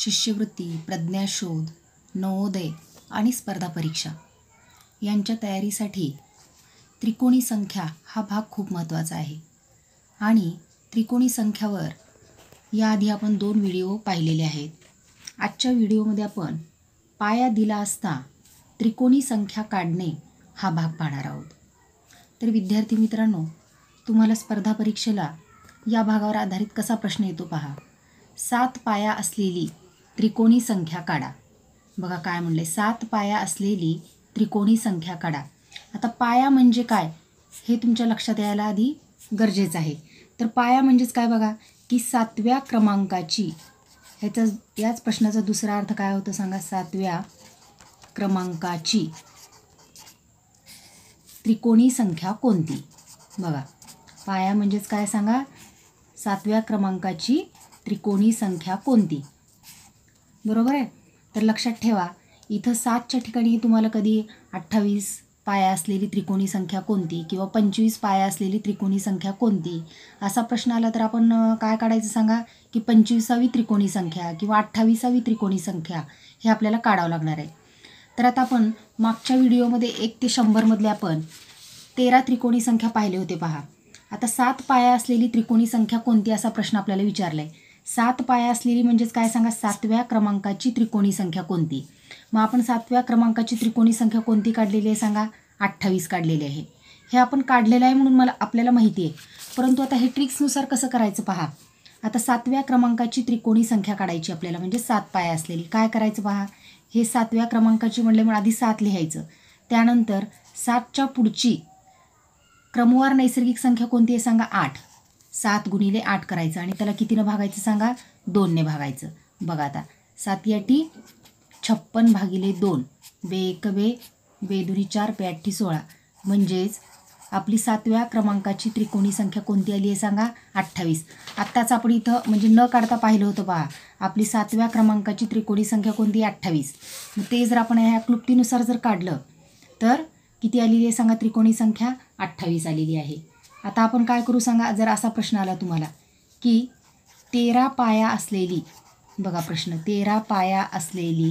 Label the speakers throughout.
Speaker 1: शिष्यवृत्ती प्रज्ञाशोध नवोदय आणि स्पर्धा परीक्षा यांच्या तयारीसाठी त्रिकोणी संख्या हा भाग खूप महत्त्वाचा आहे आणि त्रिकोणी संख्यावर याआधी आपण दोन व्हिडिओ पाहिलेले आहेत आजच्या व्हिडिओमध्ये आपण पाया दिला असता त्रिकोणी संख्या काढणे हा भाग पाहणार आहोत तर विद्यार्थी मित्रांनो तुम्हाला स्पर्धा परीक्षेला या भागावर आधारित कसा प्रश्न येतो पहा सात पाया असलेली त्रिकोणी संख्या काढा बघा काय म्हणले सात पाया असलेली त्रिकोणी संख्या काढा आता पाया म्हणजे काय हे तुमच्या लक्षात यायला आधी गरजेचं आहे तर पाया म्हणजेच काय बघा की सातव्या क्रमांकाची ह्याचा याच प्रश्नाचा दुसरा अर्थ काय होतो सांगा सातव्या क्रमांकाची त्रिकोणी संख्या कोणती बघा पाया म्हणजेच काय सांगा सातव्या क्रमांकाची त्रिकोणी संख्या कोणती बरोबर आहे तर लक्षात ठेवा इथं सातच्या ठिकाणी तुम्हाला कधी अठ्ठावीस पाया असलेली त्रिकोणी संख्या कोणती किंवा पंचवीस पाया असलेली त्रिकोणी संख्या कोणती असा प्रश्न आला तर आपण काय काढायचं सांगा की पंचवीसावी त्रिकोणी संख्या किंवा अठ्ठावीसावी त्रिकोणी संख्या हे आपल्याला काढावं लागणार आहे तर आता आपण मागच्या व्हिडिओमध्ये एक ते शंभरमधले आपण तेरा त्रिकोणी संख्या पाहिले होते पहा आता सात पाया असलेली त्रिकोणी संख्या कोणती असा प्रश्न आपल्याला विचारला आहे सात पाया असलेली म्हणजेच काय सांगा सातव्या क्रमांकाची त्रिकोणी संख्या कोणती मग आपण सातव्या क्रमांकाची त्रिकोणी संख्या कोणती काढलेली आहे सांगा अठ्ठावीस काढलेली आहे हे आपण काढलेलं आहे म्हणून मला आपल्याला माहिती आहे परंतु आता हे ट्रिक्सनुसार कसं करायचं पहा आता सातव्या क्रमांकाची त्रिकोणी संख्या काढायची आपल्याला म्हणजे सात पाया असलेली काय करायचं पहा हे सातव्या क्रमांकाची म्हणले मग आधी सात लिहायचं त्यानंतर सातच्या पुढची क्रमवार नैसर्गिक संख्या कोणती आहे सांगा आठ सात गुणिले आठ करायचं आणि त्याला कितीनं भागायचं सांगा दोनने भागायचं बघा आता सात याठी छप्पन भागिले दोन बे एक बे बे दुरी चार बे अठ्ठी सोळा म्हणजेच आपली सातव्या क्रमांकाची त्रिकोणी संख्या कोणती आली आहे सांगा अठ्ठावीस आत्ताच आपण इथं म्हणजे न काढता पाहिलं होतं पहा आपली सातव्या क्रमांकाची त्रिकोणी संख्या कोणती आहे अठ्ठावीस मग ते जर आपण ह्या क्लुप्तीनुसार जर काढलं तर किती आलेली आहे सांगा त्रिकोणी संख्या अठ्ठावीस आलेली आहे आता आपण काय करू सांगा जर असा प्रश्न आला तुम्हाला की तेरा पाया असलेली बघा प्रश्न तेरा पाया असलेली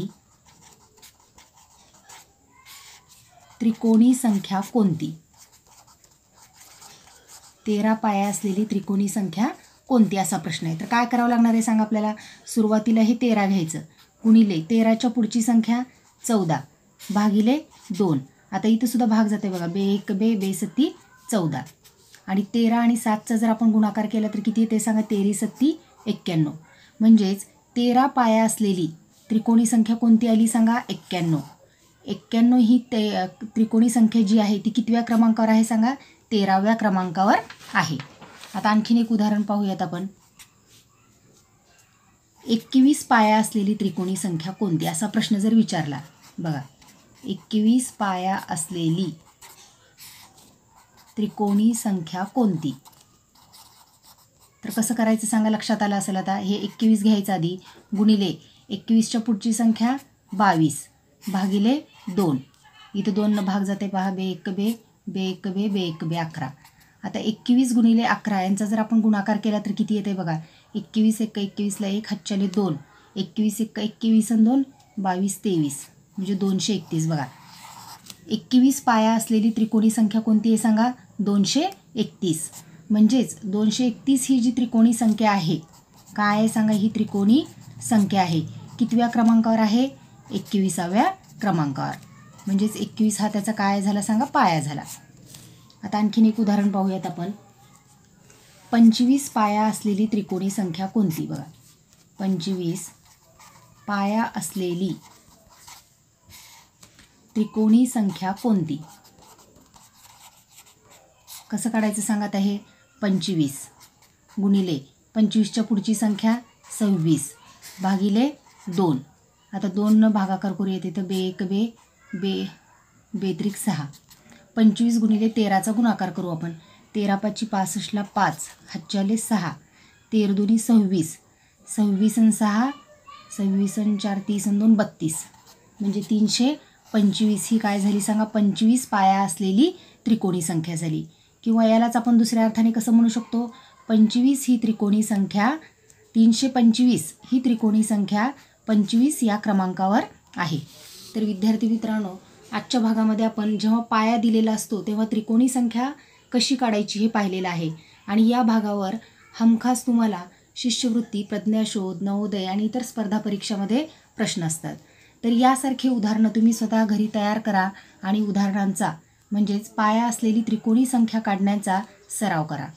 Speaker 1: त्रिकोणी संख्या कोणती तेरा पाया असलेली त्रिकोणी संख्या कोणती असा प्रश्न आहे तर काय करावं लागणार आहे सांगा आपल्याला सुरुवातीला हे तेरा घ्यायचं गुणिले तेराच्या पुढची संख्या चौदा भागिले दोन आता इथं सुद्धा भाग जाते बघा बे एक बे बे सत्ती चौदा आणि तेरा आणि सातचा जर आपण गुणाकार केला तर किती येते सांगा तेरी सत्ती एक्क्याण्णव म्हणजेच तेरा पाया असलेली त्रिकोणी संख्या कोणती आली सांगा एक्क्याण्णव एक्क्याण्णव ही ते त्रिकोणी संख्या जी आहे ती कितव्या क्रमांकावर आहे सांगा तेराव्या क्रमांकावर आहे आता आणखीन एक उदाहरण पाहूयात आपण एकवीस पाया असलेली त्रिकोणी संख्या कोणती असा प्रश्न जर विचारला बघा एकवीस पाया असलेली त्रिकोणी संख्या कोणती तर कसं करायचं सांगा लक्षात आलं असेल आता हे एकवीस घ्यायचं आधी गुणिले एकवीसच्या पुढची संख्या बावीस भागिले दोन इथं दोननं भाग जाते पहा बे एक बे बे एक बे बे एक बे अकरा आता एकवीस गुणिले अकरा यांचा जर आपण गुणाकार केला तर किती येते बघा एकवीस एक एकवीसला एक हच्च्याले दोन एकवीस एक एकवीस आणि दोन बावीस तेवीस म्हणजे दोनशे एकतीस बघा एकवीस पाया असलेली त्रिकोणी संख्या कोणती आहे सांगा दोनशे एकतीस म्हणजेच दोनशे एकतीस ही जी त्रिकोणी संख्या आहे काय आहे सांगा ही त्रिकोणी संख्या आहे कितव्या क्रमांकावर आहे एकविसाव्या क्रमांकावर म्हणजेच एकवीस हा त्याचा काय झाला सांगा पाया झाला आता आणखीन एक उदाहरण पाहूयात आपण पंचवीस पाया असलेली त्रिकोणी संख्या कोणती बघा पंचवीस पाया असलेली त्रिकोणी संख्या कोणती कसं काढायचं सांगत आहे पंचवीस गुणिले पंचवीसच्या पुढची संख्या सव्वीस भागिले दोन आता दोन भागाकार करू येते तिथं बे एक बे बे बेत्रिक सहा पंचवीस गुणिले तेराचा गुणाकार करू आपण तेरा पाचशे पासष्टला पाच हातच्याले सहा तेर दोन्ही सव्वीस सव्वीस आणि सहा सव्वीस आणि चार तीस आणि दोन बत्तीस म्हणजे तीनशे पंचवीस ही काय झाली सांगा पंचवीस पाया असलेली त्रिकोणी संख्या झाली किंवा यालाच आपण दुसऱ्या अर्थाने कसं म्हणू शकतो पंचवीस ही त्रिकोणी संख्या तीनशे पंचवीस ही त्रिकोणी संख्या पंचवीस या क्रमांकावर आहे तर विद्यार्थी मित्रांनो आजच्या भागामध्ये आपण जेव्हा पाया दिलेला असतो तेव्हा त्रिकोणी संख्या कशी काढायची हे पाहिलेलं आहे आणि या भागावर हमखास तुम्हाला शिष्यवृत्ती प्रज्ञाशोध नवोदय आणि इतर स्पर्धा परीक्षामध्ये प्रश्न असतात तर यासारखे उदाहरणं तुम्ही स्वतः घरी तयार करा आणि उदाहरणांचा म्हणजेच पाया असलेली त्रिकोणी संख्या काढण्याचा सराव करा